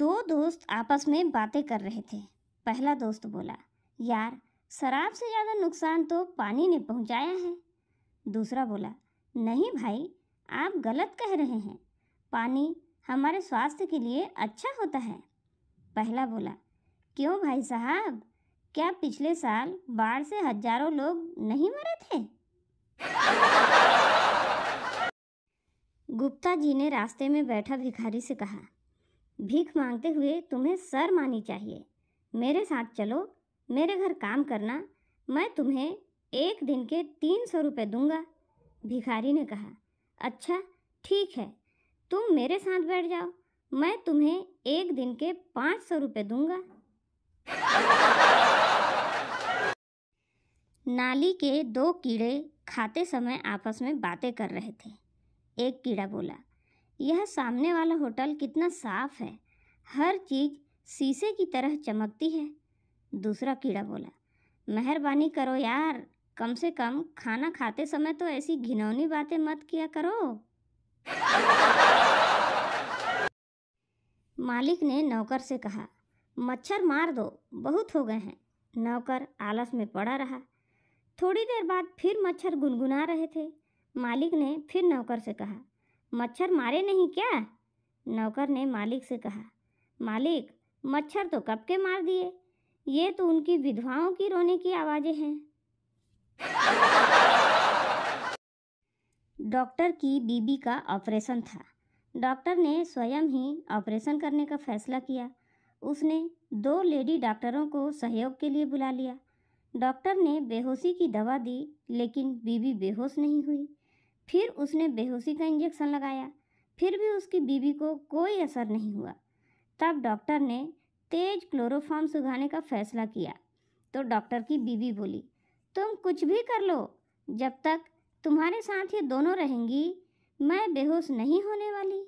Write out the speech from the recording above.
दो दोस्त आपस में बातें कर रहे थे पहला दोस्त बोला यार शराब से ज़्यादा नुकसान तो पानी ने पहुंचाया है दूसरा बोला नहीं भाई आप गलत कह रहे हैं पानी हमारे स्वास्थ्य के लिए अच्छा होता है पहला बोला क्यों भाई साहब क्या पिछले साल बाढ़ से हजारों लोग नहीं मरे थे गुप्ता जी ने रास्ते में बैठा भिखारी से कहा भीख मांगते हुए तुम्हें सर मानी चाहिए मेरे साथ चलो मेरे घर काम करना मैं तुम्हें एक दिन के तीन सौ रुपये दूंगा भिखारी ने कहा अच्छा ठीक है तुम मेरे साथ बैठ जाओ मैं तुम्हें एक दिन के पाँच सौ रुपये दूंगा नाली के दो कीड़े खाते समय आपस में बातें कर रहे थे एक कीड़ा बोला यह सामने वाला होटल कितना साफ है हर चीज शीशे की तरह चमकती है दूसरा कीड़ा बोला मेहरबानी करो यार कम से कम खाना खाते समय तो ऐसी घिनौनी बातें मत किया करो मालिक ने नौकर से कहा मच्छर मार दो बहुत हो गए हैं नौकर आलस में पड़ा रहा थोड़ी देर बाद फिर मच्छर गुनगुना रहे थे मालिक ने फिर नौकर से कहा मच्छर मारे नहीं क्या नौकर ने मालिक से कहा मालिक मच्छर तो कब के मार दिए ये तो उनकी विधवाओं की रोने की आवाज़ें हैं डॉक्टर की बीबी का ऑपरेशन था डॉक्टर ने स्वयं ही ऑपरेशन करने का फैसला किया उसने दो लेडी डॉक्टरों को सहयोग के लिए बुला लिया डॉक्टर ने बेहोशी की दवा दी लेकिन बीबी बेहोश नहीं हुई फिर उसने बेहोशी का इंजेक्शन लगाया फिर भी उसकी बीवी को कोई असर नहीं हुआ तब डॉक्टर ने तेज क्लोरोफार्म सुखाने का फैसला किया तो डॉक्टर की बीवी बोली तुम कुछ भी कर लो जब तक तुम्हारे साथ ये दोनों रहेंगी मैं बेहोश नहीं होने वाली